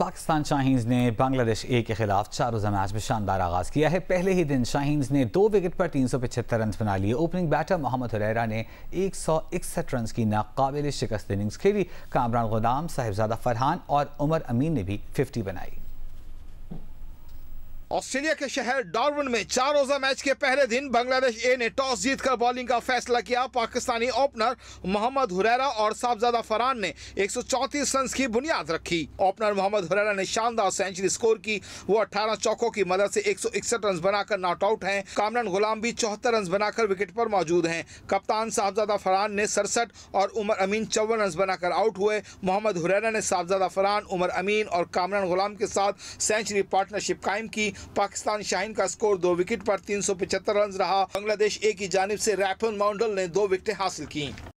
पाकिस्तान शाहीन्स ने बांग्लादेश ए के खिलाफ चार रोजा मैच में शानदार आगाज किया है पहले ही दिन शाहींस ने दो विकेट पर तीन सौ पचहत्तर रन बना लिए ओपनिंग बैटर मोहम्मद हुरैरा ने एक सौ इकसठ रन की नाकाबिल शिकस्त इनिंग्स खेली कामरान गोदाम साहिबजादा फरहान और उमर अमीन ने भी फिफ्टी बनाई ऑस्ट्रेलिया के शहर डार्विन में चार रोजा मैच के पहले दिन बांग्लादेश ए ने टॉस जीतकर बॉलिंग का फैसला किया पाकिस्तानी ओपनर मोहम्मद हुरैरा और साहबजादा फरहान ने 134 रन की बुनियाद रखी ओपनर मोहम्मद हुरैरा ने शानदार सेंचुरी स्कोर की वो 18 चौकों की मदद से 161 रन बनाकर नॉट आउट है कामरान गुलाम भी चौहत्तर रन बनाकर विकेट पर मौजूद है कप्तान साहबजादा फरान ने सड़सठ और उमर अमीन चौवन रन बनाकर आउट हुए मोहम्मद हुरैरा ने साहबजादा फरहान उमर अमीन और कामरान गुलाम के साथ सेंचुरी पार्टनरशिप कायम की पाकिस्तान शाहीन का स्कोर दो विकेट पर 375 रन रहा बांग्लादेश ए की जानब से रैफन माउंडल ने दो विकेटें हासिल की